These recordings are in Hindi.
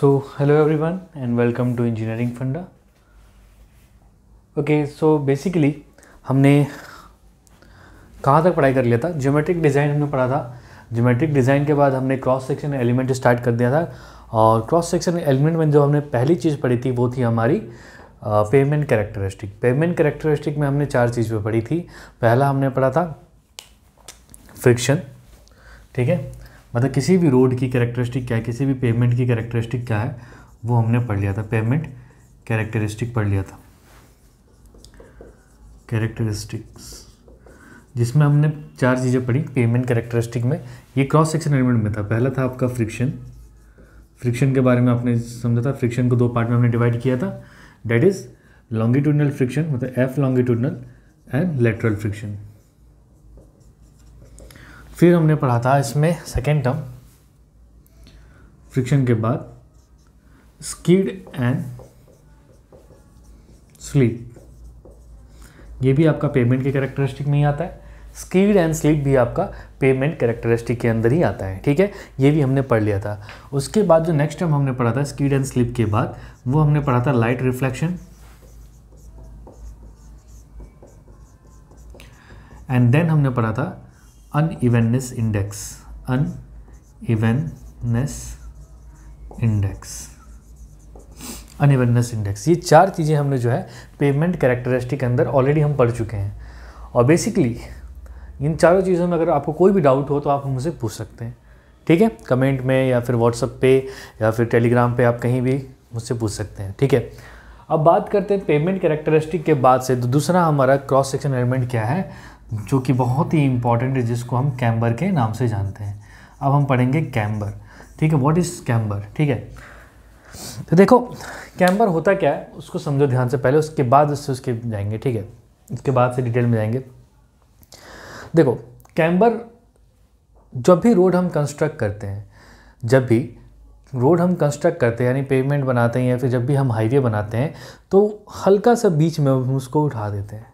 So hello everyone and welcome to Engineering Funda. Okay, so basically हमने कहाँ तक पढ़ाई कर लिया था ज्योमेट्रिक डिज़ाइन हमने पढ़ा था ज्योमेट्रिक डिज़ाइन के बाद हमने क्रॉस सेक्शन एलिमेंट स्टार्ट कर दिया था और क्रॉस सेक्शन एलिमेंट में जो हमने पहली चीज़ पढ़ी थी वो थी हमारी पेमेंट कैरेक्टरिस्टिक पेमेंट कैरेक्टरिस्टिक में हमने चार चीज़ पे पढ़ी थी पहला हमने पढ़ा था फ्रिक्शन ठीक है मतलब किसी भी रोड की कैरेक्टरिस्टिक क्या है किसी भी पेमेंट की कैरेक्टरिस्टिक क्या है वो हमने पढ़ लिया था पेमेंट कैरेक्टरिस्टिक पढ़ लिया था कैरेक्टरिस्टिक्स जिसमें हमने चार चीज़ें पढ़ी पेमेंट कैरेक्टरिस्टिक में ये क्रॉस सेक्शन एलिमेंट में था पहला था आपका फ्रिक्शन फ्रिक्शन के बारे में आपने समझा था फ्रिक्शन को दो पार्ट में हमने डिवाइड किया था डेट इज़ लॉन्गिट्यूडनल फ्रिक्शन मतलब F longitudinal and lateral friction फिर हमने पढ़ा था इसमें सेकेंड टर्म फ्रिक्शन के बाद स्कीड एंड स्लीप ये भी आपका पेमेंट के कैरेक्टरिस्टिक में ही आता है स्कीड एंड स्लीप भी आपका पेमेंट कैरेक्टरिस्टिक के अंदर ही आता है ठीक है ये भी हमने पढ़ लिया था उसके बाद जो नेक्स्ट टर्म हमने पढ़ा था स्कीड एंड स्लीप के बाद वो हमने पढ़ा था लाइट रिफ्लेक्शन एंड देन हमने पढ़ा था un index index un unevenness index ये चार चीज़ें हमने जो है पेमेंट कैरेक्टरिस्टिक के अंदर ऑलरेडी हम पढ़ चुके हैं और बेसिकली इन चारों चीज़ों में अगर आपको कोई भी डाउट हो तो आप हमसे पूछ सकते हैं ठीक है कमेंट में या फिर व्हाट्सअप पे या फिर टेलीग्राम पे आप कहीं भी मुझसे पूछ सकते हैं ठीक है अब बात करते हैं पेमेंट कैरेक्टरिस्टिक के बाद से तो दूसरा हमारा क्रॉस सेक्शन एलिमेंट क्या है जो कि बहुत ही इम्पॉर्टेंट है जिसको हम कैम्बर के नाम से जानते हैं अब हम पढ़ेंगे कैम्बर ठीक है व्हाट इज़ कैम्बर ठीक है तो देखो कैम्बर होता क्या है उसको समझो ध्यान से पहले उसके बाद उससे उसके जाएंगे ठीक है उसके बाद से डिटेल में जाएंगे देखो कैम्बर जब भी रोड हम कंस्ट्रक्ट करते हैं जब भी रोड हम कंस्ट्रक्ट करते हैं यानी पेमेंट बनाते हैं या फिर जब भी हम हाईवे बनाते हैं तो हल्का सा बीच में हम उसको उठा देते हैं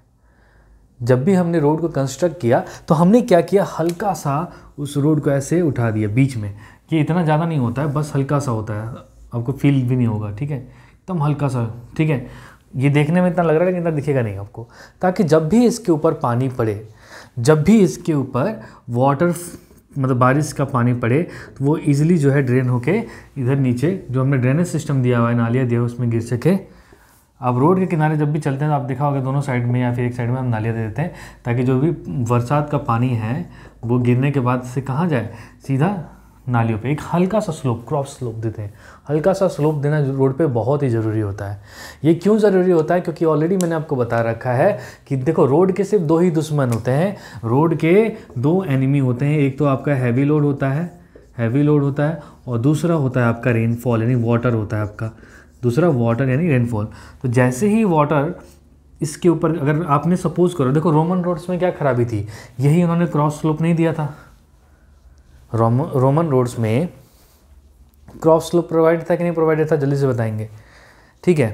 जब भी हमने रोड को कंस्ट्रक्ट किया तो हमने क्या किया हल्का सा उस रोड को ऐसे उठा दिया बीच में कि इतना ज़्यादा नहीं होता है बस हल्का सा होता है आपको फील भी नहीं होगा ठीक है एकदम हल्का सा ठीक है ये देखने में इतना लग रहा है कि इतना दिखेगा नहीं आपको ताकि जब भी इसके ऊपर पानी पड़े जब भी इसके ऊपर वाटर मतलब बारिश का पानी पड़े तो वो ईज़िली जो है ड्रेन होके इधर नीचे जो हमने ड्रेनेज सिस्टम दिया हुआ है नालियाँ दिया उसमें गिर सके अब रोड के किनारे जब भी चलते हैं तो आप देखा होगा दोनों साइड में या फिर एक साइड में हम नालियाँ दे देते हैं ताकि जो भी बरसात का पानी है वो गिरने के बाद से कहाँ जाए सीधा नालियों पे एक हल्का सा स्लोप क्रॉप स्लोप देते हैं हल्का सा स्लोप देना रोड पे बहुत ही ज़रूरी होता है ये क्यों ज़रूरी होता है क्योंकि ऑलरेडी मैंने आपको बता रखा है कि देखो रोड के सिर्फ दो ही दुश्मन होते हैं रोड के दो एनिमी होते हैं एक तो आपका हैवी लोड होता है हैवी लोड होता है और दूसरा होता है आपका रेनफॉल यानी वाटर होता है आपका दूसरा वाटर यानी रेनफॉल तो जैसे ही वाटर इसके ऊपर अगर आपने सपोज करो देखो रोमन रोड्स में क्या खराबी थी यही उन्होंने क्रॉस स्लोप नहीं दिया था रोम रोमन रोड्स में क्रॉस स्लोप प्रोवाइड था कि नहीं प्रोवाइडेड था जल्दी से बताएंगे ठीक है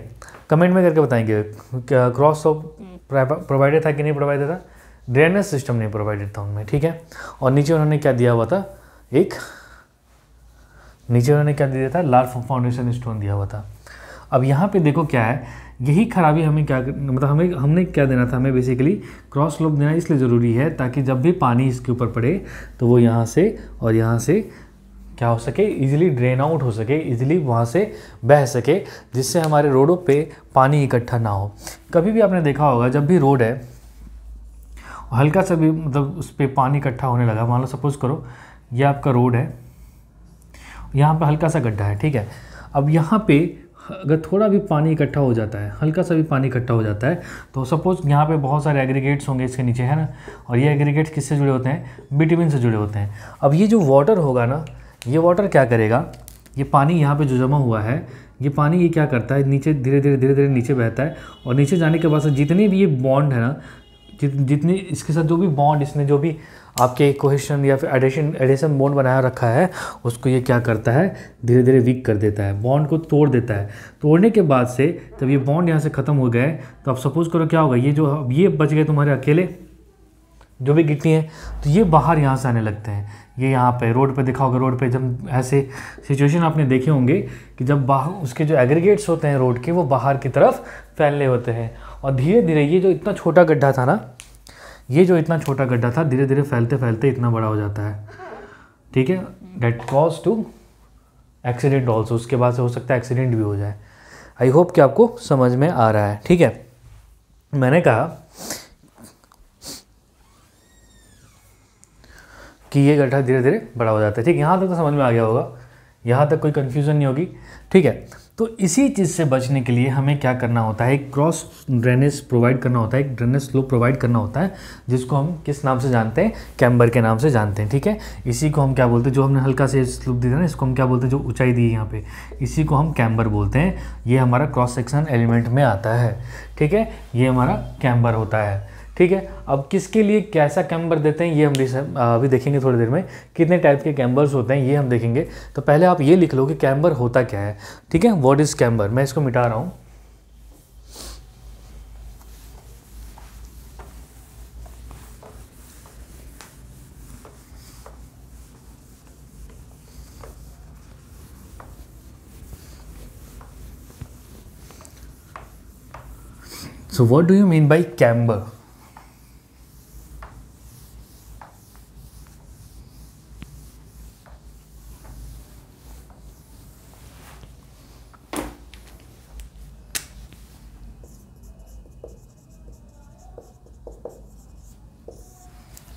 कमेंट में करके बताएंगे क्रॉस स्लोप प्रोवाइडेड था कि नहीं प्रोवाइडेड था ड्रेनेज सिस्टम नहीं प्रोवाइडेड था उनमें ठीक है और नीचे उन्होंने क्या दिया हुआ था एक नीचे उन्होंने क्या दिया था लार्फ फाउंडेशन स्टोन दिया हुआ था अब यहाँ पे देखो क्या है यही खराबी हमें क्या मतलब हमें हमने क्या देना था हमें बेसिकली क्रॉस स्लोप देना इसलिए ज़रूरी है ताकि जब भी पानी इसके ऊपर पड़े तो वो यहाँ से और यहाँ से क्या हो सके इजीली ड्रेन आउट हो सके इजीली वहाँ से बह सके जिससे हमारे रोडों पे पानी इकट्ठा ना हो कभी भी आपने देखा होगा जब भी रोड है हल्का सा भी मतलब उस पर पानी इकट्ठा होने लगा मान लो सपोज़ करो ये आपका रोड है यहाँ पर हल्का सा गड्ढा है ठीक है अब यहाँ पे अगर थोड़ा भी पानी इकट्ठा हो जाता है हल्का सा भी पानी इकट्ठा हो जाता है तो सपोज़ यहाँ पे बहुत सारे एग्रीगेट्स होंगे इसके नीचे है ना और ये एग्रीगेट्स किससे जुड़े होते हैं बिटविन से जुड़े होते हैं अब ये जो वाटर होगा ना ये वाटर क्या करेगा ये पानी यहाँ पे जो जमा हुआ है ये पानी ये क्या करता है नीचे धीरे धीरे धीरे धीरे नीचे बहता है और नीचे जाने के बाद से जितने भी ये बॉन्ड है ना जितनी इसके साथ जो भी बॉन्ड इसने जो भी आपके कोहेशन या फिर एडिशन एडिशन बॉन्ड बनाया रखा है उसको ये क्या करता है धीरे धीरे वीक कर देता है बॉन्ड को तोड़ देता है तोड़ने के बाद से जब ये बॉन्ड यहाँ से ख़त्म हो गए तो आप सपोज़ करो क्या होगा ये जो ये बच गए तुम्हारे अकेले जो भी गिट्टी हैं तो ये बाहर यहाँ से आने लगते हैं ये यहाँ पे रोड पे दिखा होगा रोड पे जब ऐसे सिचुएशन आपने देखे होंगे कि जब बाहर उसके जो एग्रीगेट्स होते हैं रोड के वो बाहर की तरफ फैलने होते हैं और धीरे धीरे ये जो इतना छोटा गड्ढा था ना ये जो इतना छोटा गड्ढा था धीरे धीरे फैलते फैलते इतना बड़ा हो जाता है ठीक है that cause to accident also उसके बाद से हो सकता है एक्सीडेंट भी हो जाए आई होप कि आपको समझ में आ रहा है ठीक है मैंने कहा कि ये गड्ढा धीरे धीरे बड़ा हो जाता है ठीक है यहाँ तक तो समझ में आ गया होगा यहाँ तक कोई कन्फ्यूज़न नहीं होगी ठीक है तो इसी चीज़ से बचने के लिए हमें क्या करना होता है एक क्रॉस ड्रेनेज प्रोवाइड करना होता है एक ड्रेनेज स्लोप प्रोवाइड करना होता है जिसको हम किस नाम से जानते हैं कैम्बर के नाम से जानते हैं ठीक है इसी को हम क्या बोलते हैं जो हमने हल्का से स्लोप दिया ना इसको हम क्या बोलते हैं जो ऊंचाई दी है यहाँ पे इसी को हम कैम्बर बोलते हैं ये हमारा क्रॉस सेक्शन एलिमेंट में आता है ठीक है ये हमारा कैम्बर होता है ठीक है अब किसके लिए कैसा कैम्बर देते हैं ये हम अभी देखेंगे थोड़ी देर में कितने टाइप के कैम्बर्स होते हैं ये हम देखेंगे तो पहले आप ये लिख लो कि कैम्बर होता क्या है ठीक है वॉट इज़ कैम्बर मैं इसको मिटा रहा हूँ so what do you mean by camber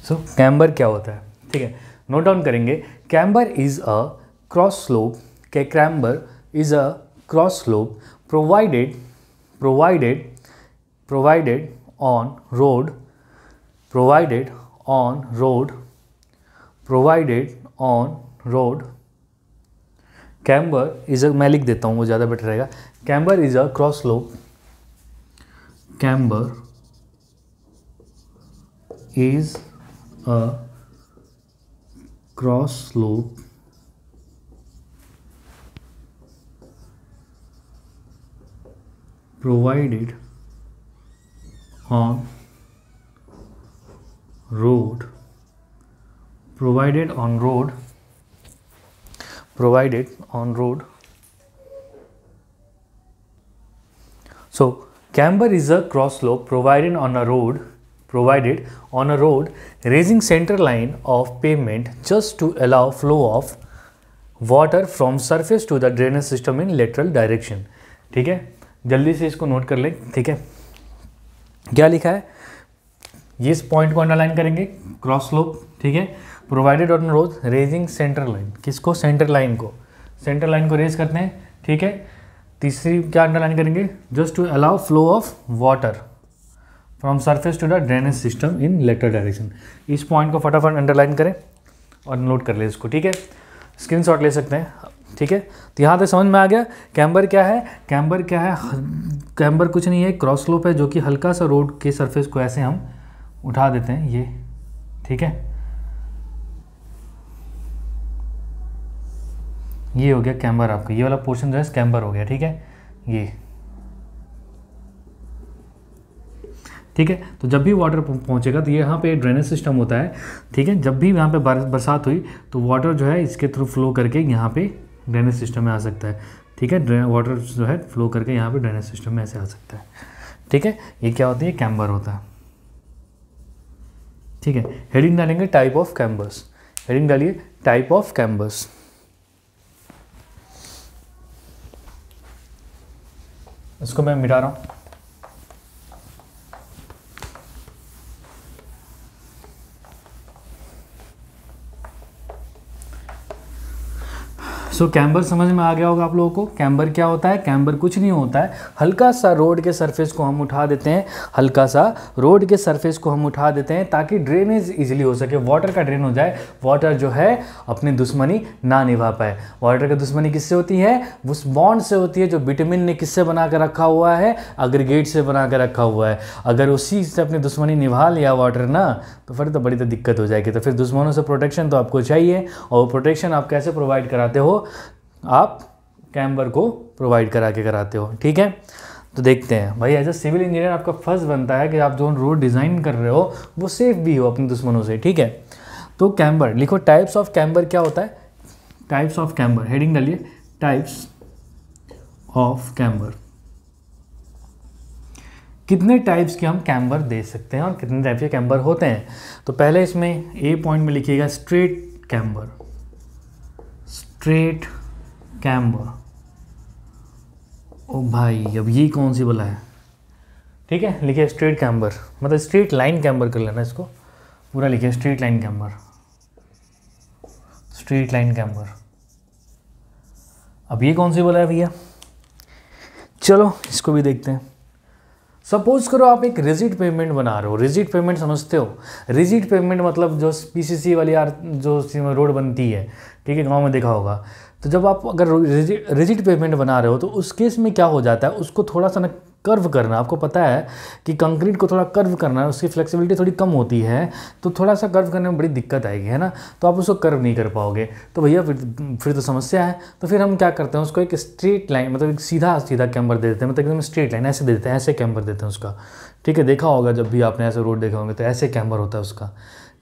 so camber क्या होता है ठीक है नोट डाउन करेंगे camber is a cross slope के camber is a cross slope provided provided provided on road provided on road provided on road camber is a मैं लिख देता हूँ वो ज़्यादा बेटर रहेगा camber is a cross slope camber is a cross slope provided on road provided on road provided on road so camber is a cross slope provided on a road provided on a road raising center line of pavement just to allow flow of water from surface to the drainage system in lateral direction ठीक है जल्दी से इसको नोट कर लें ठीक है क्या लिखा है ये इस पॉइंट को अंडरलाइन करेंगे क्रॉस स्लोप ठीक है provided on road raising centre line किसको सेंटर लाइन को सेंटर लाइन को रेज करते हैं ठीक है तीसरी क्या अंडरलाइन करेंगे just to allow flow of water from surface to the drainage system in lateral direction इस पॉइंट को फटाफट अंडरलाइन करें और नोट कर लें इसको ठीक है स्क्रीन शॉट ले सकते हैं ठीक है तो यहाँ तक समझ में आ गया कैम्बर क्या है कैम्बर क्या है कैम्बर कुछ नहीं है क्रॉस स्लोप है जो कि हल्का सा रोड के सरफेस को ऐसे हम उठा देते हैं ये ठीक है ये हो गया कैम्बर आपका ये वाला पोर्शन जो है कैम्बर हो गया ठीक है ये ठीक है तो जब भी वाटर पहुंचेगा तो ये यहाँ पे ड्रेनेज सिस्टम होता है ठीक है जब भी यहाँ पे बरसात हुई तो वाटर जो है इसके थ्रू फ्लो करके यहाँ पे ड्रेनेज सिस्टम में आ सकता है ठीक है वाटर जो है फ्लो करके यहाँ पे ड्रेनेज सिस्टम में ऐसे आ सकता है ठीक है ये क्या होता है कैम्बर होता है ठीक है हेडिंग डालेंगे टाइप ऑफ कैम्बर्स हेडिंग डालिए टाइप ऑफ कैम्बर्स इसको मैं मिटा रहा हूँ सो so, कैम्बर समझ में आ गया होगा आप लोगों को कैम्बर क्या होता है कैम्बर कुछ नहीं होता है हल्का सा रोड के सरफेस को हम उठा देते हैं हल्का सा रोड के सरफेस को हम उठा देते हैं ताकि ड्रेनेज इजीली हो सके वाटर का ड्रेन हो जाए वाटर जो है अपनी दुश्मनी ना निभा पाए वाटर की दुश्मनी किससे होती है उस बॉन्ड से होती है जो विटामिन ने किससे बना कर रखा हुआ है अग्रीगेट से बना कर रखा हुआ है अगर उसी से अपनी दुश्मनी निभा लिया वाटर ना तो फिर तो बड़ी तो दिक्कत हो जाएगी तो फिर दुश्मनों से प्रोटेक्शन तो आपको चाहिए और वो प्रोटेक्शन आप कैसे प्रोवाइड कराते हो आप कैम्बर को प्रोवाइड करा के कराते हो ठीक है तो देखते हैं भाई एज अ सिविल इंजीनियर आपका फर्स्ट बनता है कि आप जो रोड डिज़ाइन कर रहे हो वो सेफ़ भी हो अपने दुश्मनों से ठीक है तो कैम्बर लिखो टाइप्स ऑफ कैम्बर क्या होता है टाइप्स ऑफ कैम्बर हेडिंग डालिए टाइप्स ऑफ कैम्बर कितने टाइप्स के हम कैम्बर दे सकते हैं और कितने टाइप के कैम्बर होते हैं तो पहले इसमें ए पॉइंट में लिखिएगा स्ट्रेट कैम्बर स्ट्रेट कैम्बर ओ भाई अब ये कौन सी बोला है ठीक है लिखे स्ट्रेट कैम्बर मतलब स्ट्रेट लाइन कैम्बर कर लेना इसको पूरा लिखे straight line camber straight line camber अब ये कौन सी बोला है भैया चलो इसको भी देखते हैं सपोज करो आप एक रिजिट पेमेंट बना रहे हो रिजिट पेमेंट समझते हो रिजिट पेमेंट मतलब जो पीसीसी वाली आर जो रोड बनती है ठीक है गांव में देखा होगा तो जब आप अगर रिजिट पेमेंट बना रहे हो तो उस केस में क्या हो जाता है उसको थोड़ा सा ना कर्व करना आपको पता है कि कंक्रीट को थोड़ा कर्व करना है उसकी फ्लेक्सिबिलिटी थोड़ी कम होती है तो थोड़ा सा कर्व करने में बड़ी दिक्कत आएगी है ना तो आप उसको कर्व नहीं कर पाओगे तो भैया फिर फिर तो समस्या है तो फिर हम क्या करते हैं उसको एक स्ट्रेट लाइन मतलब एक सीधा सीधा कैम्बर दे देते हैं मतलब एकदम स्ट्रेट लाइन ऐसे दे देते हैं ऐसे कैम्बर देते हैं उसका ठीक है देखा होगा जब भी आपने ऐसे रोड देखे होंगे तो ऐसे कैम्बर होता है उसका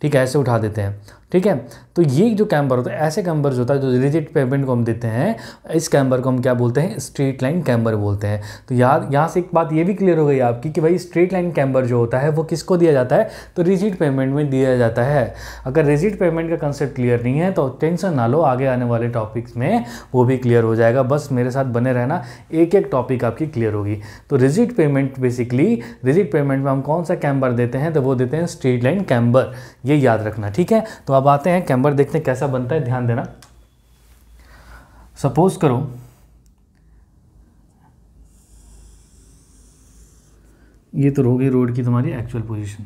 ठीक है ऐसे उठा देते हैं ठीक है तो ये जो कैम्बर होता है ऐसे जो होता है जो रिजिट पेमेंट को हम देते हैं इस कैम्बर को हम क्या बोलते हैं स्ट्रेट लाइन कैम्बर बोलते हैं तो याद यहाँ से एक बात ये भी क्लियर हो गई आपकी कि भाई स्ट्रेट लाइन कैम्बर जो होता है वो किसको दिया जाता है तो रिजिट पेमेंट में दिया जाता है अगर रिजिट पेमेंट का कंसेप्ट क्लियर नहीं है तो टेंशन ना लो आगे आने वाले टॉपिक्स में वो भी क्लियर हो जाएगा बस मेरे साथ बने रहना एक एक टॉपिक आपकी क्लियर होगी तो rigid pavement basically rigid pavement में हम कौन सा कैम्बर देते हैं तो वो देते हैं स्ट्रीट लाइन कैम्बर ये याद रखना ठीक है तो आप अब आते हैं कैम्बर देखते हैं कैसा बनता है ध्यान देना सपोज करो ये तो रोगी रोड की तुम्हारी एक्चुअल पोजीशन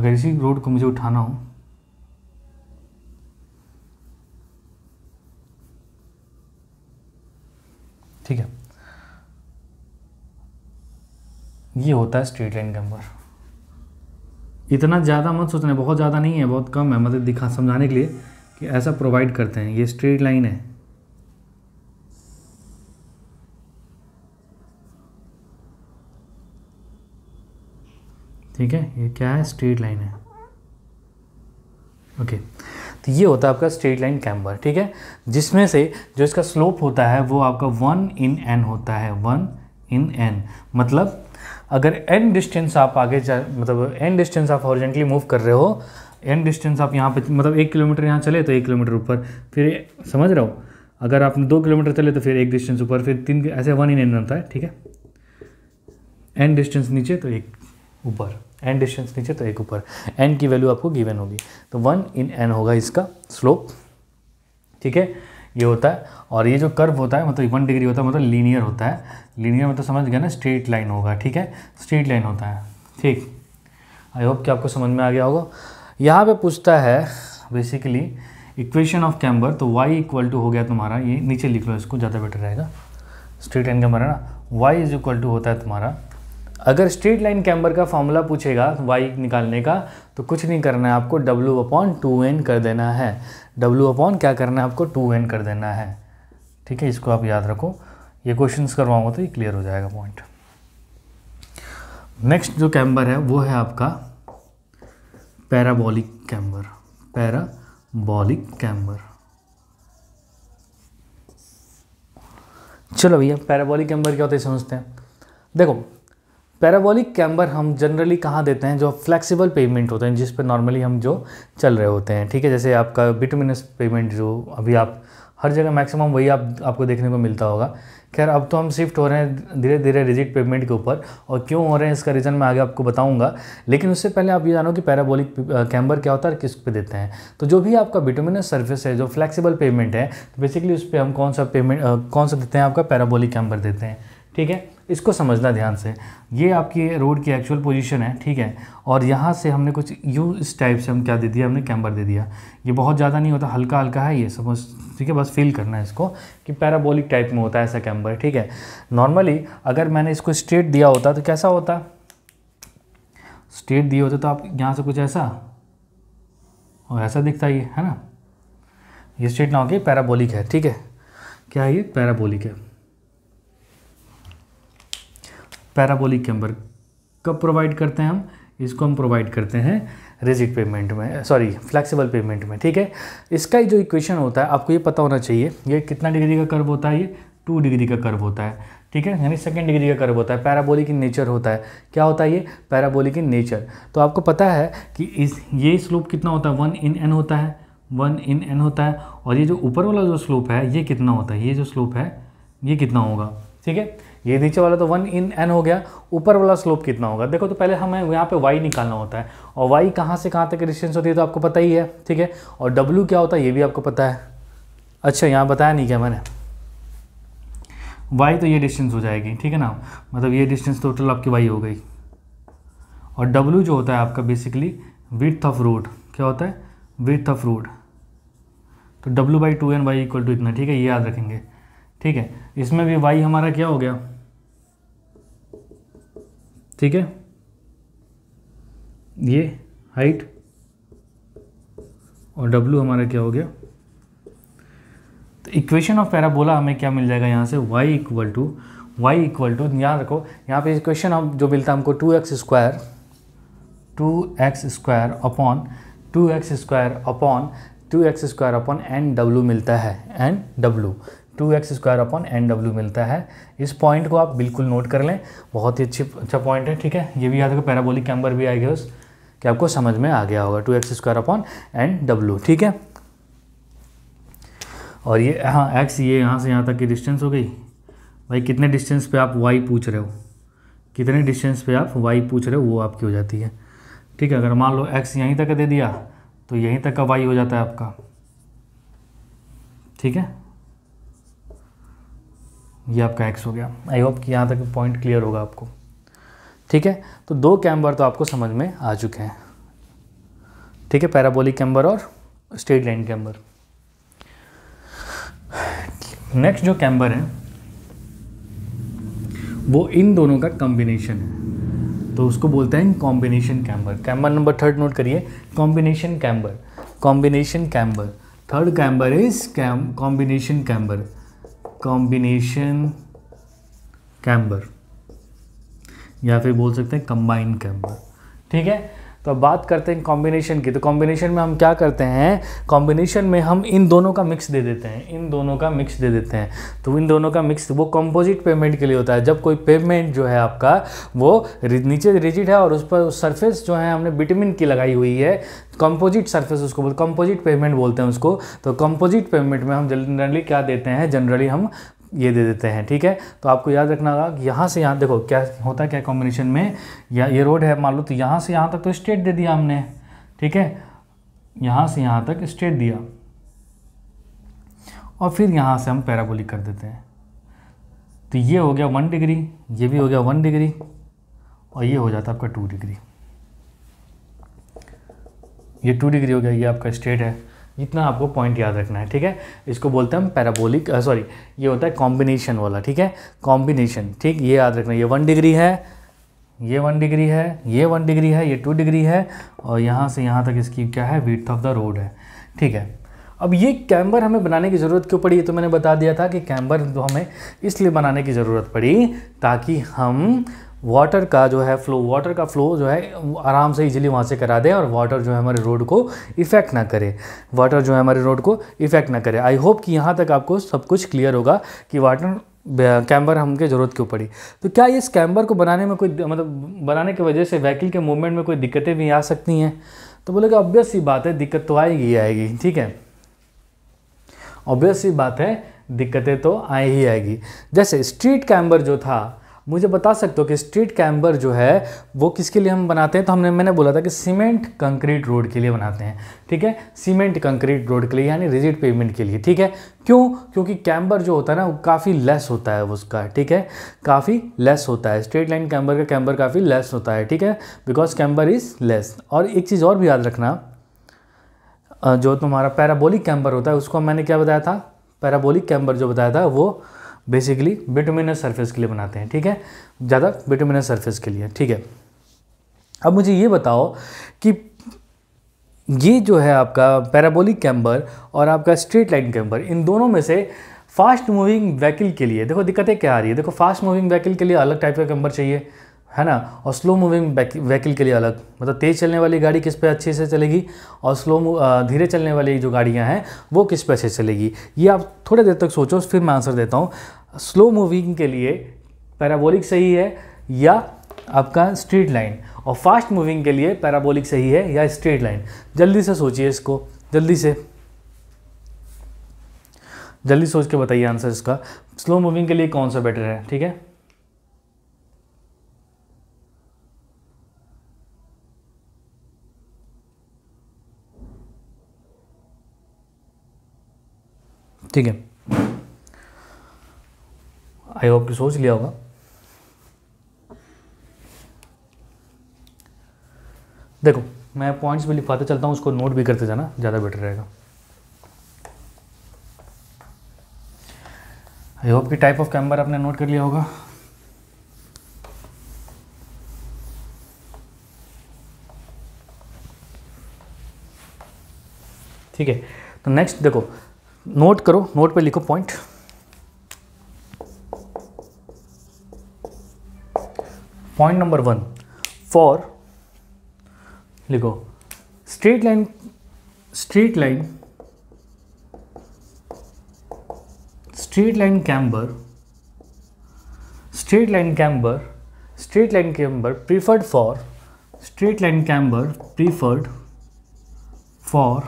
अगर इसी रोड को मुझे उठाना हो ठीक है ये होता है स्ट्रेट लाइन का नंबर इतना ज़्यादा मत सोचना बहुत ज़्यादा नहीं है बहुत कम है मतलब दिखा समझाने के लिए कि ऐसा प्रोवाइड करते हैं ये स्ट्रेट लाइन है ठीक है ये क्या है स्ट्रेट लाइन है ओके तो ये होता है आपका स्ट्रेट लाइन कैम्बर ठीक है जिसमें से जो इसका स्लोप होता है वो आपका वन इन एन होता है वन इन एन मतलब अगर एंड डिस्टेंस आप आगे जा मतलब एंड डिस्टेंस आप ऑरिजेंटली मूव कर रहे हो एंड डिस्टेंस आप यहाँ पे मतलब एक किलोमीटर यहाँ चले तो एक किलोमीटर ऊपर फिर समझ रहे हो अगर आपने दो किलोमीटर चले तो फिर एक डिस्टेंस ऊपर फिर तीन ऐसे वन इन एन होता है ठीक है एंड डिस्टेंस नीचे तो एक ऊपर एंड डिस्टेंस नीचे तो एक ऊपर एन की वैल्यू आपको गिवन होगी तो वन इन एन होगा इसका स्लोप ठीक है ये होता है और ये जो कर्व होता है मतलब वन डिग्री होता है मतलब लीनियर होता है लीनियर मतलब समझ गया ना स्ट्रेट लाइन होगा ठीक है स्ट्रेट लाइन होता है ठीक आई होप कि आपको समझ में आ गया होगा यहाँ पे पूछता है बेसिकली इक्वेशन ऑफ कैम्बर तो y इक्वल टू हो गया तुम्हारा ये नीचे लिख लो इसको ज़्यादा बेटर रहेगा स्ट्रेट लाइन कैम्बर है ना y इज इक्वल टू होता है तुम्हारा अगर स्ट्रेट लाइन कैम्बर का फॉर्मूला पूछेगा y निकालने का तो कुछ नहीं करना है आपको w अपॉन टू एन कर देना है डब्ल्यू अपॉन क्या करना है आपको टू एन कर देना है ठीक है इसको आप याद रखो ये क्वेश्चन करवाऊंगा तो ये क्लियर हो जाएगा पॉइंट नेक्स्ट जो कैम्बर है वो है आपका पैराबॉलिक कैम्बर पैराबॉलिक कैम्बर चलो भैया पैराबॉलिक कैम्बर क्या होता है समझते हैं देखो पैराबोलिक कैम्बर हम जनरली कहाँ देते हैं जो फ्लेक्सिबल पेमेंट होते हैं जिस पर नॉर्मली हम जो चल रहे होते हैं ठीक है जैसे आपका बिटमिनस पेमेंट जो अभी आप हर जगह मैक्सिमम वही आप आपको देखने को मिलता होगा खैर अब तो हम शिफ्ट हो रहे हैं धीरे धीरे रिजिट पेमेंट के ऊपर और क्यों हो रहे हैं इसका रीज़न मैं आगे आपको बताऊंगा लेकिन उससे पहले आप ये जानो कि पैराबोलिक कैम्बर क्या होता है और किस पे देते हैं तो जो भी आपका बिटोमिनस सर्फेस है जो फ्लेक्सिबल पेमेंट है तो बेसिकली उस पर हम कौन सा पेमेंट कौन सा देते हैं आपका पैराबोलिक कैम्बर देते हैं ठीक है इसको समझना ध्यान से ये आपकी रोड की एक्चुअल पोजीशन है ठीक है और यहाँ से हमने कुछ यू इस टाइप से हम क्या दे दिया हमने कैम्बर दे दिया ये बहुत ज़्यादा नहीं होता हल्का हल्का है ये समझ ठीक है बस फील करना है इसको कि पैराबोलिक टाइप में होता है ऐसा कैम्बर ठीक है नॉर्मली अगर मैंने इसको स्ट्रेट दिया होता तो कैसा होता स्ट्रेट दिए होते तो आप यहाँ से कुछ ऐसा और ऐसा दिखता ये है ना ये स्ट्रेट ना होगी पैराबोलिक है ठीक है क्या ये पैराबोलिक है पैराबोलिक कैम्बर कब प्रोवाइड करते हैं हम इसको हम प्रोवाइड करते हैं रिजिट पेमेंट में सॉरी फ्लेक्सिबल पेमेंट में ठीक है इसका जो इक्वेशन होता है आपको ये पता होना चाहिए ये कितना डिग्री का कर्व होता है ये टू डिग्री का कर्व होता है ठीक है यानी सेकेंड डिग्री का कर्व होता है पैराबोलिक इन नेचर होता है क्या होता है ये पैराबोलिक इन नेचर तो आपको पता है कि इस ये स्लोप कितना होता है वन इन एन होता है वन इन एन होता है और ये जो ऊपर वाला जो स्लोप है ये कितना होता है ये जो स्लोप है ये कितना होगा ठीक है ये नीचे वाला तो वन इन एन हो गया ऊपर वाला स्लोप कितना होगा देखो तो पहले हमें यहाँ पे वाई निकालना होता है और वाई कहाँ से कहाँ तक डिस्टेंस होती है तो आपको पता ही है ठीक है और डब्ल्यू क्या होता है ये भी आपको पता है अच्छा यहाँ बताया नहीं क्या मैंने वाई तो ये डिस्टेंस हो जाएगी ठीक है ना मतलब ये डिस्टेंस टोटल आपकी वाई हो गई और डब्ल्यू जो होता है आपका बेसिकली विथ ऑफ रोड क्या होता है विथ ऑफ रोड तो W by two N Y equal to इतना ठीक है ये याद रखेंगे ठीक है इसमें भी वाई हमारा क्या हो गया ठीक है ये हाइट और डब्लू हमारा क्या हो गया तो इक्वेशन ऑफ पैराबोला हमें क्या मिल जाएगा यहाँ से y equal to Y equal to याद रखो यहाँ पे इक्वेशन हम जो मिलता है हमको two X square two X square upon two X square upon two X square upon N W मिलता है N W two X square upon N W मिलता है इस पॉइंट को आप बिल्कुल नोट कर लें बहुत ही अच्छी अच्छा पॉइंट है ठीक है ये भी याद रखो पैराबोलिक कैम्बर भी आएगा उस कि आपको समझ में आ गया होगा two X square upon N W ठीक है और ये हाँ एक्स ये यहाँ से यहाँ तक की डिस्टेंस हो गई भाई कितने डिस्टेंस पे आप वाई पूछ रहे हो कितने डिस्टेंस पे आप वाई पूछ रहे हो वो आपकी हो जाती है ठीक है अगर मान लो एक्स यहीं तक दे दिया तो यहीं तक का वाई हो जाता है आपका ठीक है ये आपका एक्स हो गया आई होप कि यहाँ तक पॉइंट क्लियर होगा आपको ठीक है तो दो कैम्बर तो आपको समझ में आ चुके हैं ठीक है पैराबोलिक कैम्बर और स्ट्रेट लाइन कैम्बर नेक्स्ट जो कैम्बर है वो इन दोनों का कॉम्बिनेशन है तो उसको बोलते हैं combination camber camber number third नोट करिए combination camber combination camber third camber is cam combination camber combination camber या फिर बोल सकते हैं कंबाइन कैम्बर ठीक है तो अब बात करते हैं कॉम्बिनेशन की तो कॉम्बिनेशन में हम क्या करते हैं कॉम्बिनेशन में हम इन दोनों का मिक्स दे देते हैं इन दोनों का मिक्स दे देते हैं तो इन दोनों का मिक्स वो कंपोजिट पेमेंट के लिए होता है जब कोई पेमेंट जो है आपका वो नीचे रिजिड है और उस पर सरफेस जो है हमने विटामिन की लगाई हुई है कंपोजिट सरफेस उसको बोलते कंपोजिट पेमेंट बोलते हैं उसको तो कंपोजिट पेमेंट में हम जनरली क्या देते हैं जनरली हम ये दे देते हैं ठीक है तो आपको याद रखना होगा कि यहाँ से यहाँ देखो क्या होता है क्या कॉम्बिनेशन में या ये रोड है मान लो तो यहाँ से यहाँ तक तो स्टेट दे दिया हमने ठीक है यहाँ से यहाँ तक स्टेट दिया और फिर यहाँ से हम पैराबोलिक कर देते हैं तो ये हो गया वन डिग्री ये भी हो गया वन डिग्री और ये हो जाता आपका टू डिग्री ये टू डिग्री हो गया ये आपका स्ट्रेट है इतना आपको पॉइंट याद रखना है ठीक है इसको बोलते हैं हम पैराबोलिक सॉरी ये होता है कॉम्बिनेशन वाला ठीक है कॉम्बिनेशन ठीक ये याद रखना ये वन डिग्री है ये वन डिग्री है ये वन डिग्री है ये टू डिग्री है और यहाँ से यहाँ तक इसकी क्या है विथ ऑफ द रोड है ठीक है अब ये कैम्बर हमें बनाने की ज़रूरत क्यों पड़ी ये तो मैंने बता दिया था कि कैम्बर तो हमें इसलिए बनाने की ज़रूरत पड़ी ताकि हम वाटर का जो है फ्लो वाटर का फ्लो जो है आराम से इजीली वहाँ से करा दें और वाटर जो है हमारे रोड को इफ़ेक्ट ना करे वाटर जो है हमारे रोड को इफ़ेक्ट ना करे आई होप कि यहाँ तक आपको सब कुछ क्लियर होगा कि वाटर कैम्बर हमके ज़रूरत क्यों पड़ी तो क्या इस कैम्बर को बनाने में कोई मतलब बनाने की वजह से व्हीकल के मूवमेंट में कोई दिक्कतें भी आ सकती हैं तो बोले कि ऑब्वियस ही बात है दिक्कत तो आएगी आएगी ठीक है ऑब्वियस ही बात है दिक्कतें तो आए ही आएगी जैसे स्ट्रीट कैम्बर जो था मुझे बता सकते हो कि स्ट्रीट कैम्बर जो है वो किसके लिए हम बनाते हैं तो हमने मैंने बोला था कि सीमेंट कंक्रीट रोड के लिए बनाते हैं ठीक है सीमेंट कंक्रीट रोड के लिए यानी रिजिट पेमेंट के लिए ठीक है क्यों क्योंकि कैम्बर जो होता है ना वो काफ़ी लेस होता है उसका ठीक है काफ़ी लेस होता है स्ट्रेट लाइन कैम्बर का कैम्बर काफ़ी लेस होता है ठीक है बिकॉज कैम्बर इज़ लेस और एक चीज़ और भी याद रखना जो तुम्हारा पैराबोलिक कैम्बर होता है उसको मैंने क्या बताया था पैराबोलिक कैम्बर जो बताया था वो बेसिकली बिटुमिनस सरफेस के लिए बनाते हैं ठीक है ज़्यादा बिटुमिनस सरफेस के लिए ठीक है अब मुझे ये बताओ कि ये जो है आपका पैराबोलिक कैम्बर और आपका स्ट्रेट लाइन कैम्बर इन दोनों में से फास्ट मूविंग व्हीकल के लिए देखो दिक्कतें क्या आ रही है देखो फास्ट मूविंग व्हीकल के लिए अलग टाइप का कैम्बर चाहिए है ना और स्लो मूविंग व्हीकल के लिए अलग मतलब तेज़ चलने वाली गाड़ी किस पे अच्छे से चलेगी और स्लो धीरे चलने वाली जो गाड़ियां हैं वो किस पे अच्छे से चलेगी ये आप थोड़ी देर तक सोचो फिर मैं आंसर देता हूँ स्लो मूविंग के लिए पैराबोलिक सही है या आपका स्ट्रीट लाइन और फास्ट मूविंग के लिए पैराबोलिक सही है या स्ट्रीट लाइन जल्दी से सोचिए इसको जल्दी से जल्दी सोच के बताइए आंसर इसका स्लो मूविंग के लिए कौन सा बेटर है ठीक है ठीक है आई होप कि सोच लिया होगा देखो मैं पॉइंट्स भी लिखवाते चलता हूँ उसको नोट भी करते जाना ज़्यादा बेटर रहेगा आई होप कि टाइप ऑफ कैम्बर आपने नोट कर लिया होगा ठीक है तो नेक्स्ट देखो नोट करो नोट पे लिखो point point number one for लिखो straight line straight line straight line camber straight line camber straight line camber preferred for straight line camber preferred for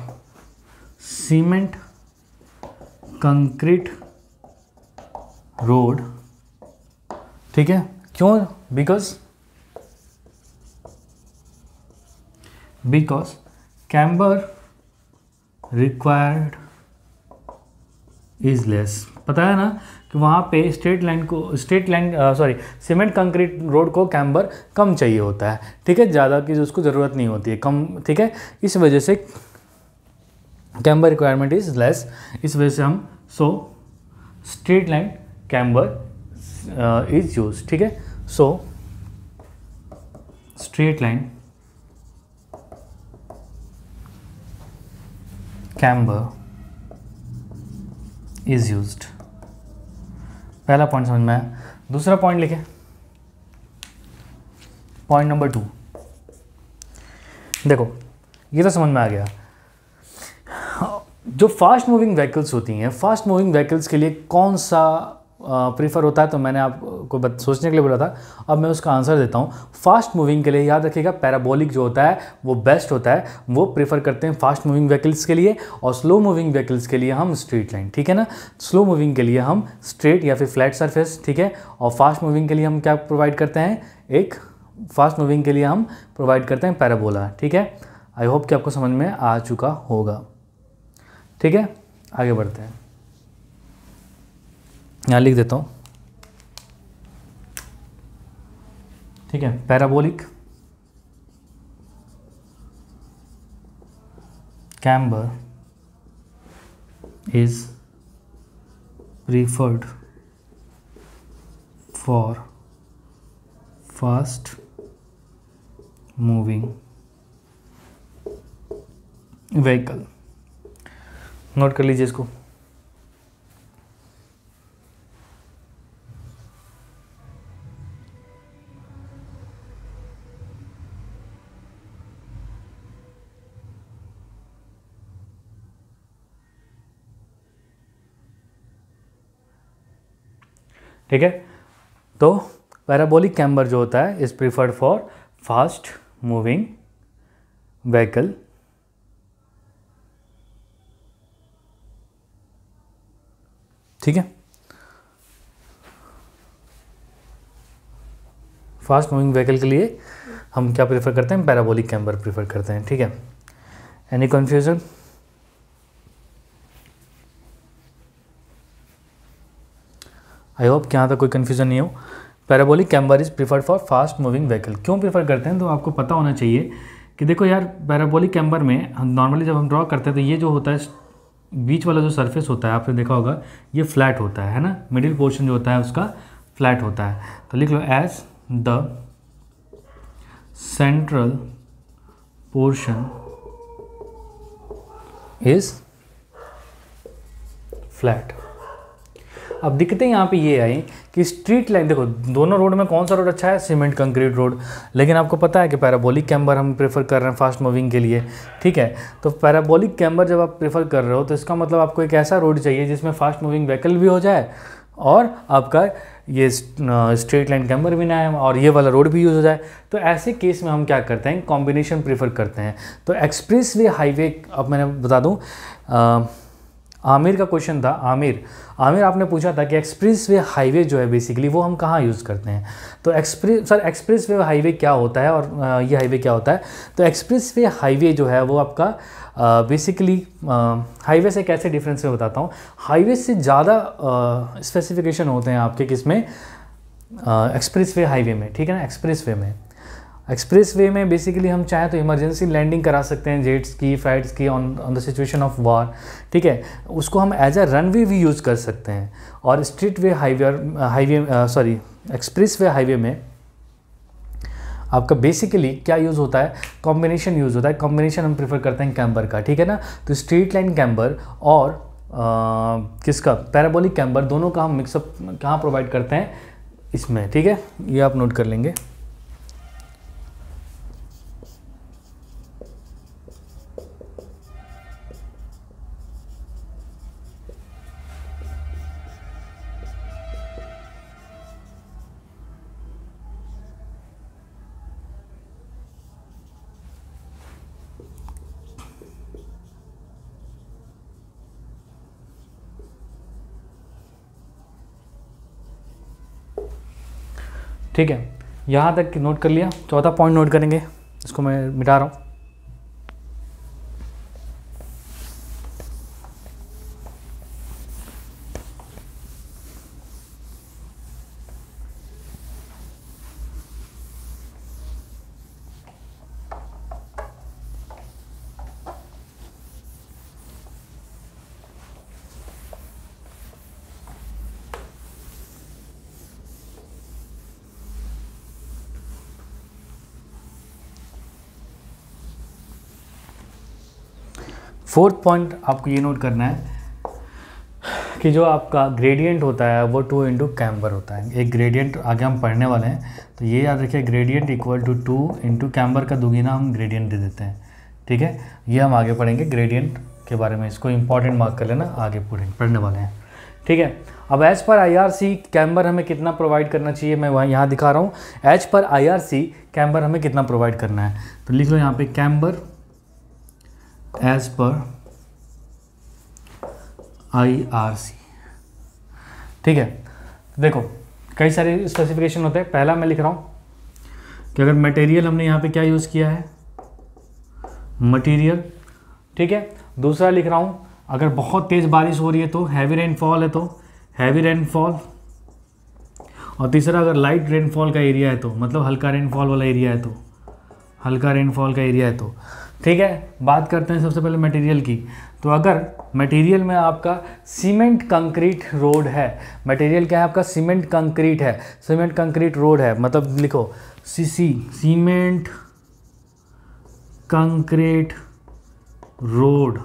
cement concrete road ठीक है क्यों because because camber required is less पता है ना कि वहाँ पे स्ट्रेट लाइन को straight line sorry cement concrete road को कैम्बर कम चाहिए होता है ठीक है ज़्यादा की उसको ज़रूरत नहीं होती है कम ठीक है इस वजह से कैम्बर रिक्वायरमेंट इज़ लेस इस वजह से हम so straight line camber is use ठीक है so straight line camber is use पहला पॉइंट समझ में आया दूसरा पॉइंट लिखे पॉइंट नंबर टू देखो ये तो समझ में आ गया जो फास्ट मूविंग व्हीकल्स होती हैं फास्ट मूविंग व्हीकल्स के लिए कौन सा प्रीफर होता है तो मैंने आपको सोचने के लिए बोला था अब मैं उसका आंसर देता हूँ फास्ट मूविंग के लिए याद रखिएगा पैराबोलिक जो होता है वो बेस्ट होता है वो प्रीफर करते हैं फास्ट मूविंग व्हीकल्स के लिए और स्लो मूविंग व्हीकल्स के लिए हम स्ट्रीट लाइन ठीक है ना स्लो मूविंग के लिए हम स्ट्रेट या फिर फ्लैट सर्फेस ठीक है और फास्ट मूविंग के लिए हम क्या प्रोवाइड करते हैं एक फास्ट मूविंग के लिए हम प्रोवाइड करते हैं पैराबोला ठीक है आई होप कि आपको समझ में आ चुका होगा ठीक है आगे बढ़ते हैं यहाँ लिख देता हूँ ठीक है parabolic camber is preferred for fast moving vehicle note कर लीजिए इसको ठीक है तो पैराबोलिक कैम्बर जो होता है is preferred for fast moving vehicle ठीक है फास्ट मूविंग व्हीकल के लिए हम क्या प्रेफर करते हैं पैराबोलिक कैम्बर प्रेफर करते हैं ठीक है एनी कन्फ्यूजन आई होप कि यहाँ तक कोई कन्फ्यूजन नहीं हो parabolic camber is preferred for fast moving vehicle क्यों प्रीफर करते हैं तो आपको पता होना चाहिए कि देखो यार पैराबोलिक कैम्बर में हम नॉर्मली जब हम ड्रॉ करते हैं तो ये जो होता है बीच वाला जो सरफेस होता है आपने देखा होगा ये फ्लैट होता है है ना मिडिल पोर्शन जो होता है उसका फ्लैट होता है तो लिख लो as the central portion is flat अब दिक्कतें यहाँ पे ये आई कि स्ट्रीट लाइन देखो दोनों रोड में कौन सा रोड अच्छा है सीमेंट कंक्रीट रोड लेकिन आपको पता है कि पैराबोलिक कैम्बर हम प्रेफर कर रहे हैं फास्ट मूविंग के लिए ठीक है तो पैराबोलिक कैम्बर जब आप प्रेफर कर रहे हो तो इसका मतलब आपको एक ऐसा रोड चाहिए जिसमें फास्ट मूविंग व्हीकल भी हो जाए और आपका ये स्ट्रेट लाइन कैम्बर भी ना है और ये वाला रोड भी यूज़ हो जाए तो ऐसे केस में हम क्या करते हैं कॉम्बिनेशन प्रेफर करते हैं तो एक्सप्रेस वे हाईवे अब मैंने बता दूँ आमिर का क्वेश्चन था आमिर आमिर आपने पूछा था कि एक्सप्रेस वे हाईवे जो है बेसिकली वो हम कहाँ यूज़ करते हैं तो express sir expressway highway क्या होता है और ये हाईवे क्या होता है तो एक्सप्रेस वे हाईवे जो है वो आपका बेसिकली हाईवे से कैसे डिफरेंस में बताता हूँ हाईवे से ज़्यादा स्पेसिफिकेशन होते हैं आपके किस में एक्सप्रेस वे हाईवे में ठीक है ना एक्सप्रेस वे में एक्सप्रेस वे में बेसिकली हम चाहें तो इमरजेंसी लैंडिंग करा सकते हैं जेट्स की फ्लाइट्स की on on the situation of war ठीक है उसको हम एज अ वे भी यूज़ कर सकते हैं और street way highway highway sorry expressway highway में आपका बेसिकली क्या यूज़ होता है कॉम्बिनेशन यूज़ होता है कॉम्बिनेशन हम प्रीफर करते हैं कैम्बर का ठीक है ना तो स्ट्रीट लाइन कैम्बर और आ, uh, किसका पैराबोलिक कैम्बर दोनों का हम मिक्सअप कहाँ प्रोवाइड करते हैं इसमें ठीक है ये आप नोट कर लेंगे ठीक है यहाँ तक नोट कर लिया चौथा पॉइंट नोट करेंगे इसको मैं मिटा रहा हूँ फोर्थ पॉइंट आपको ये नोट करना है कि जो आपका ग्रेडियंट होता है वो टू इंटू कैम्बर होता है एक ग्रेडियंट आगे हम पढ़ने वाले हैं तो ये याद रखिए gradient equal to two into camber का दुगीना हम ग्रेडियंट दे देते हैं ठीक है ये हम आगे पढ़ेंगे ग्रेडियंट के बारे में इसको इंपॉर्टेंट मार्क कर लेना आगे पढ़ेंगे पढ़ने वाले हैं ठीक है अब एच पर आईआरसी कैम्बर हमें कितना प्रोवाइड करना चाहिए मैं वहाँ यहाँ दिखा रहा हूँ एच पर आईआरसी कैम्बर हमें कितना प्रोवाइड करना है तो लिख लो यहाँ पे camber as per I R C ठीक है देखो कई सारे स्पेसिफिकेशन होते हैं पहला मैं लिख रहा हूँ कि अगर मटेरियल हमने यहाँ पे क्या यूज़ किया है मटेरियल ठीक है दूसरा लिख रहा हूँ अगर बहुत तेज़ बारिश हो रही है तो हैवी रेनफॉल है तो हैवी रेनफॉल और तीसरा अगर लाइट रेनफॉल का एरिया है तो मतलब हल्का रेनफॉल वाला एरिया है तो हल्का रेनफॉल का एरिया है तो ठीक है बात करते हैं सबसे पहले मटेरियल की तो अगर मटेरियल में आपका सीमेंट कंक्रीट रोड है मटेरियल क्या है आपका सीमेंट कंक्रीट है सीमेंट कंक्रीट रोड है मतलब लिखो C C cement concrete road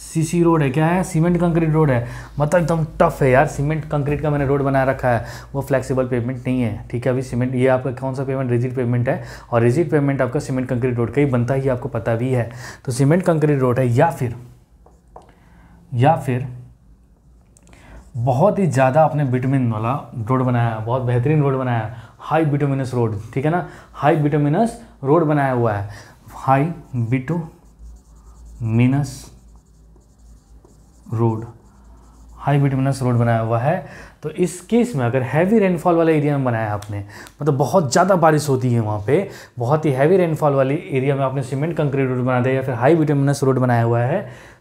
CC road है क्या है सीमेंट कंक्रीट रोड है मतलब एकदम टफ है यार सीमेंट कंक्रीट का मैंने रोड बना रखा है वो फ्लेक्सिबल पेमेंट नहीं है ठीक है अभी सीमेंट ये आपका कौन सा पेमेंट रिजिट पेमेंट है और रिजिट पेमेंट आपका सीमेंट कंक्रीट रोड का ही बनता ही आपको पता भी है तो सीमेंट कंक्रीट रोड है या फिर या फिर बहुत ही ज़्यादा आपने विटामिन वाला रोड बनाया बहुत बेहतरीन रोड बनाया हाई विटामिनस रोड ठीक है ना हाई विटामिनस रोड बनाया हुआ है high bituminous road high bituminous road बनाया हुआ है तो इस केस में अगर हैवी रेनफॉल वाले एरिया में बनाया आपने मतलब बहुत ज़्यादा बारिश होती है वहाँ पे बहुत ही हैवी रेनफॉल वाले एरिया में आपने सीमेंट कंक्रीट रोड बना दिया या फिर हाई बिटमिनस रोड बनाया हुआ है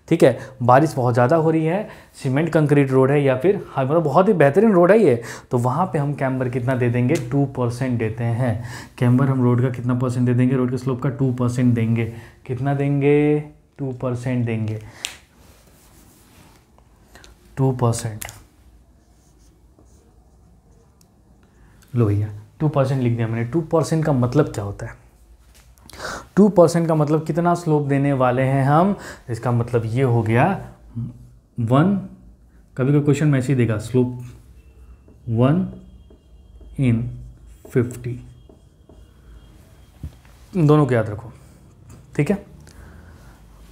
ठीक है बारिश बहुत ज़्यादा हो रही है सीमेंट कंक्रीट रोड है या फिर हाँ मतलब बहुत ही बेहतरीन रोड है ये तो वहाँ पे हम कैम्बर कितना दे देंगे टू परसेंट देते हैं कैम्बर हम रोड का कितना परसेंट दे देंगे रोड के स्लोप का टू परसेंट देंगे कितना देंगे टू परसेंट देंगे टू परसेंट लो भैया टू परसेंट लिख दिया मैंने टू परसेंट का मतलब क्या होता है टू परसेंट का मतलब कितना स्लोप देने वाले हैं हम इसका मतलब ये हो गया वन कभी कभी क्वेश्चन में ऐसे ही देगा स्लोप वन इन फिफ्टी दोनों को याद रखो ठीक है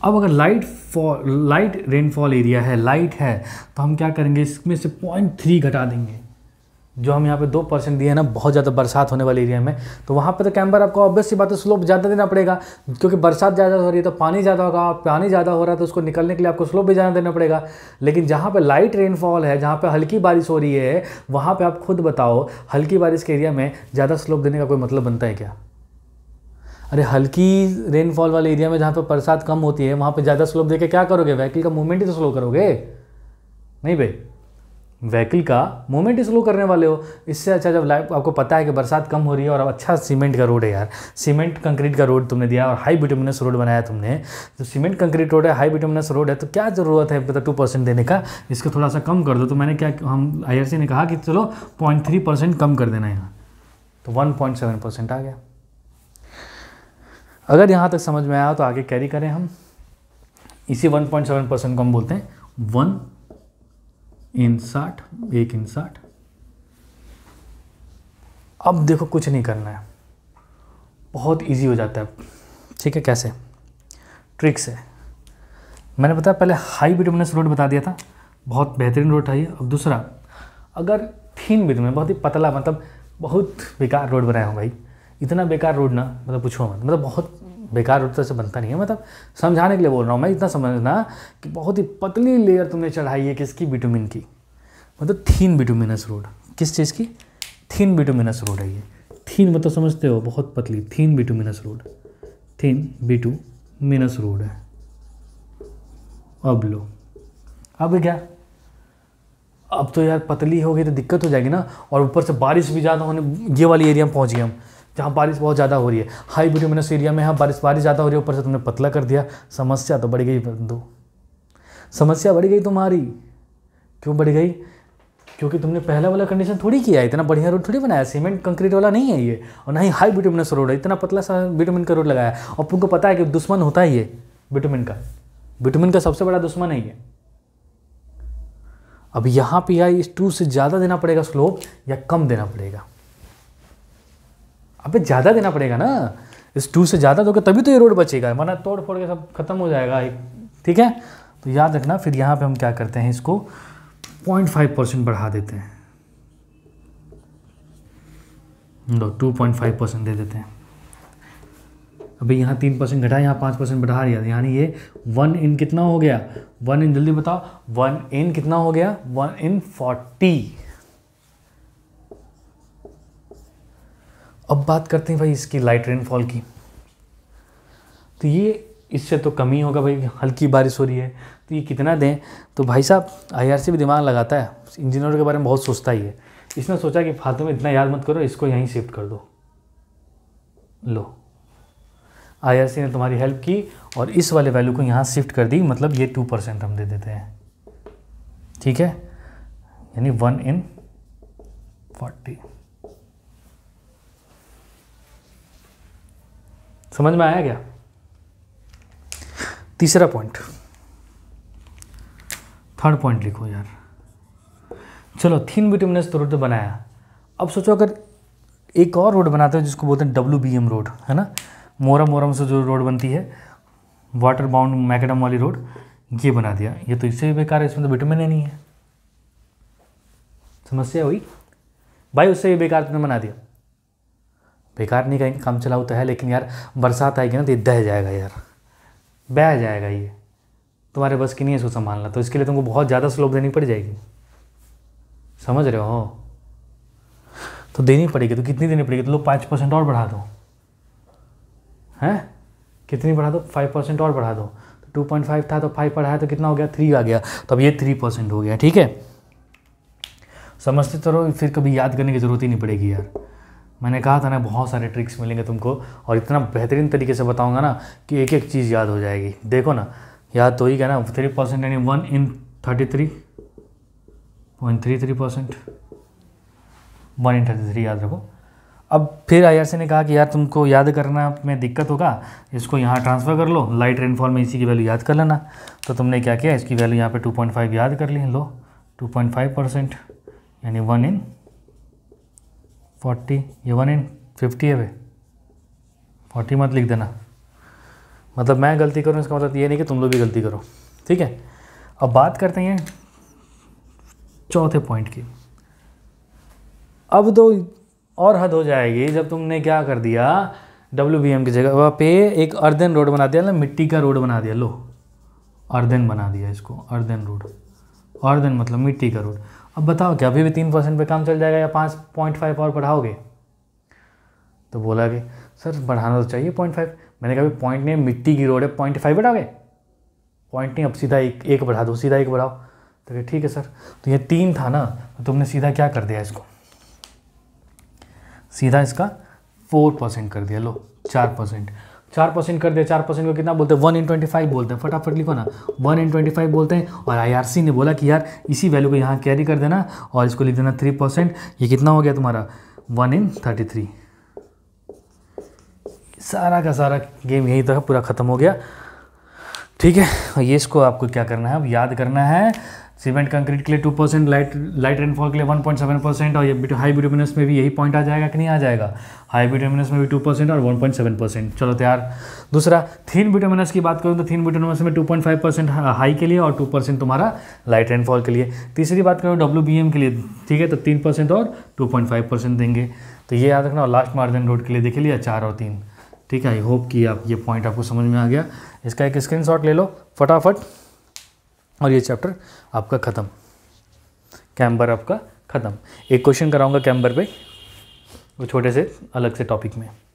अब अगर light fall light rainfall area है लाइट है तो हम क्या करेंगे इसमें से पॉइंट थ्री घटा देंगे जो हम यहाँ पे दो परसेंट दिए हैं ना बहुत ज़्यादा बरसात होने वाले एरिया में तो वहाँ पे तो कैम्बर आपको ऑब्वियस सी बात है स्लोप ज़्यादा देना पड़ेगा क्योंकि बरसात ज़्यादा हो रही है तो पानी ज़्यादा होगा पानी ज़्यादा हो रहा है तो उसको निकलने के लिए आपको स्लोप भी ज़्यादा देना पड़ेगा लेकिन जहाँ पर लाइट रेनफॉल है जहाँ पर हल्की बारिश हो रही है वहाँ पर आप खुद बताओ हल्की बारिश के एरिया में ज़्यादा स्लोप देने का कोई मतलब बनता है क्या अरे हल्की रेनफॉल वाले एरिया में जहाँ पर बरसात कम होती है वहाँ पर ज़्यादा स्लोप देके क्या करोगे व्हीकल का मूवमेंट ही तो स्लो करोगे नहीं भाई व्हीकल का मूवमेंट ही स्लो करने वाले हो इससे अच्छा जब लाइफ आपको पता है कि बरसात कम हो रही है और अब अच्छा सीमेंट का रोड है यार सीमेंट कंक्रीट का रोड तुमने दिया और हाई बिटोमिनस रोड बनाया तुमने तो सीमेंट कंक्रीट रोड है हाई बिटोमिनस रोड है तो क्या ज़रूरत है पता टू परसेंट देने का इसको थोड़ा सा कम कर दो तो मैंने क्या हम आई ने कहा कि चलो पॉइंट कम कर देना यहाँ तो वन आ गया अगर यहाँ तक समझ में आया तो आगे कैरी करें हम इसी 1.7 परसेंट को हम बोलते हैं वन इन साठ एक इन साठ अब देखो कुछ नहीं करना है बहुत इजी हो जाता है ठीक है कैसे ट्रिक्स है मैंने बताया पहले हाई विटामिनस रोड बता दिया था बहुत बेहतरीन रोड था ये अब दूसरा अगर थीन विद बहुत ही पतला मतलब बहुत बेकार रोड बनाया हूँ भाई इतना बेकार रोड ना मतलब पूछो मत मतलब बहुत बेकार रोड तो से बनता नहीं है मतलब समझाने के लिए बोल रहा हूँ मैं इतना समझना कि बहुत ही पतली लेयर तुमने चढ़ाई है किसकी विटामिन की मतलब थीन विटामिनस रोड किस चीज़ की थीन विटामिनस रोड है ये थीन मतलब समझते हो बहुत पतली thin bituminous road thin bituminous road है अब लो अब क्या अब तो यार पतली होगी तो दिक्कत हो जाएगी ना और ऊपर से बारिश भी ज़्यादा होने ये वाली एरिया में पहुँच गए हम जहाँ बारिश बहुत ज़्यादा हो रही है हाई वीडियो एरिया में यहाँ बारिश बारिश ज़्यादा हो रही है ऊपर से तुमने पतला कर दिया समस्या तो बढ़ गई बंधु समस्या बढ़ गई तुम्हारी क्यों बढ़ गई क्योंकि तुमने पहला वाला कंडीशन थोड़ी किया है इतना बढ़िया रोड थोड़ी बनाया सीमेंट कंक्रीट वाला नहीं है ये और ना ही हाई विटामिन का रोड है इतना पतला सा विटामिन का रोड लगाया और तुमको पता है कि दुश्मन होता ही है विटामिन का विटामिन का सबसे बड़ा दुश्मन है ये अब यहाँ पे आई टू से ज़्यादा देना पड़ेगा स्लोप या कम देना पड़ेगा अबे ज़्यादा देना पड़ेगा ना इस टू से ज़्यादा दोगे तभी तो ये रोड बचेगा वरना तोड़ फोड़ के सब खत्म हो जाएगा ठीक है तो याद रखना फिर यहाँ पे हम क्या करते हैं इसको पॉइंट फाइव परसेंट बढ़ा देते हैं दो टू पॉइंट फाइव परसेंट दे देते हैं अभी यहाँ तीन परसेंट घटा यहाँ पाँच परसेंट बढ़ा दिया यानी ये वन इन कितना हो गया वन इन जल्दी बताओ वन इन कितना हो गया वन इन फोर्टी अब बात करते हैं भाई इसकी लाइट रेनफॉल की तो ये इससे तो कमी होगा भाई हल्की बारिश हो रही है तो ये कितना दें तो भाई साहब आईआरसी भी दिमाग लगाता है इंजीनियर के बारे में बहुत सोचता ही है इसने सोचा कि फालतू में इतना याद मत करो इसको यहीं शिफ्ट कर दो लो आईआरसी ने तुम्हारी हेल्प की और इस वाले वैल्यू को यहाँ शिफ्ट कर दी मतलब ये टू परसेंट हम दे देते हैं ठीक है यानी वन इन फोर्टी समझ में आया क्या तीसरा पॉइंट थर्ड पॉइंट लिखो यार चलो थीन बिटुमिनस रोड तो बनाया अब सोचो अगर एक और रोड बनाते हैं जिसको बोलते हैं डब्ल्यू बी एम रोड है ना मोरम मोरम से जो रोड बनती है वाटर बाउंड मैकेडम वाली रोड ये बना दिया ये तो इससे भी बेकार है इसमें तो विटामिन नहीं है समस्या हुई भाई उससे भी बेकार तुमने बना दिया बेकार नहीं कहेंगे काम चला तो है लेकिन यार बरसात आएगी ना तो दह जाएगा यार बह जाएगा ये तुम्हारे बस की नहीं है इसको संभालना तो इसके लिए तुमको बहुत ज़्यादा स्लोप देनी पड़ जाएगी समझ रहे हो तो देनी पड़ेगी तो कितनी देनी पड़ेगी तो लोग पाँच परसेंट और बढ़ा दो हैं कितनी बढ़ा दो फाइव परसेंट और बढ़ा दो तो टू पॉइंट फाइव था तो फाइव बढ़ाया तो कितना हो गया थ्री आ गया तो अब ये थ्री परसेंट हो गया ठीक है समझते तो रहो फिर कभी याद करने की ज़रूरत ही नहीं पड़ेगी यार मैंने कहा था ना बहुत सारे ट्रिक्स मिलेंगे तुमको और इतना बेहतरीन तरीके से बताऊंगा ना कि एक एक चीज़ याद हो जाएगी देखो ना याद तो ही क्या ना थ्री परसेंट यानी one in thirty three point three three percent one in thirty three याद रखो अब फिर आईआरसी ने कहा कि यार तुमको याद करना में दिक्कत होगा इसको यहाँ ट्रांसफ़र कर लो लाइट रेनफॉल में इसी की वैल्यू याद कर लेना तो तुमने क्या किया इसकी वैल्यू यहाँ पे 2.5 याद कर ली लो 2.5 परसेंट यानी वन इन फोर्टी ये वन इन फिफ्टी है भाई फोर्टी मत लिख देना मतलब मैं गलती करूँ इसका मतलब ये नहीं कि तुम लोग भी गलती करो ठीक है अब बात करते हैं चौथे पॉइंट की अब तो और हद हो जाएगी जब तुमने क्या कर दिया डब्ल्यू बी एम की जगह वहाँ पे एक अर्दन रोड बना दिया ना मतलब मिट्टी का रोड बना दिया लो अर्धन बना दिया इसको अर्दन रोड अर्धन मतलब मिट्टी का रोड अब बताओ क्या अभी भी तीन परसेंट पर काम चल जाएगा या पाँच पॉइंट फाइव और बढ़ाओगे तो बोला कि सर बढ़ाना तो चाहिए पॉइंट फाइव मैंने कहा पॉइंट नहीं मिट्टी की रोड है पॉइंट फाइव बढ़ाओगे पॉइंट नहीं अब सीधा एक एक बढ़ा दो सीधा एक बढ़ाओ तो कह ठीक है सर तो ये तीन था ना तो तुमने सीधा क्या कर दिया इसको सीधा इसका फोर परसेंट कर दिया लो चार परसेंट चार परसेंट कर दिया चार परसेंट को कितना बोलते हैं वन इन ट्वेंटी फाइव बोलते हैं फटाफट लिखो ना वन इन ट्वेंटी फाइव बोलते हैं और आईआरसी ने बोला कि यार इसी वैल्यू को यहाँ कैरी कर देना और इसको लिख देना थ्री परसेंट ये कितना हो गया तुम्हारा वन इन थर्टी थ्री सारा का सारा गेम तो है पूरा ख़त्म हो गया ठीक है ये इसको आपको क्या करना है अब याद करना है सीमेंट कंक्रीट के लिए two percent light light rainfall के लिए वन पॉइंट सेवन परसेंट और ये हाई बिटोमिनस में भी यही पॉइंट आ जाएगा कि नहीं आ जाएगा हाई बिटोमिनस में भी टू परसेंट और वन पॉइंट सेवन परसेंट चलो तैयार दूसरा थीन बिटोमिनस की बात करूँ तो थीन बिटोमिनस में two point five percent high के लिए और टू परसेंट तुम्हारा लाइट रेनफॉल के लिए तीसरी बात करूँ डब्ल्यू बी एम के लिए ठीक है तो तीन परसेंट और टू पॉइंट फाइव परसेंट देंगे तो ये याद रखना और लास्ट मार्जिन रोड के लिए देखे लिया चार और तीन ठीक है आई होप कि आप ये पॉइंट आपको समझ में आ गया इसका एक स्क्रीन ले लो फटाफट और ये चैप्टर आपका ख़त्म कैम्बर आपका ख़त्म एक क्वेश्चन कराऊंगा कैम्बर पे वो छोटे से अलग से टॉपिक में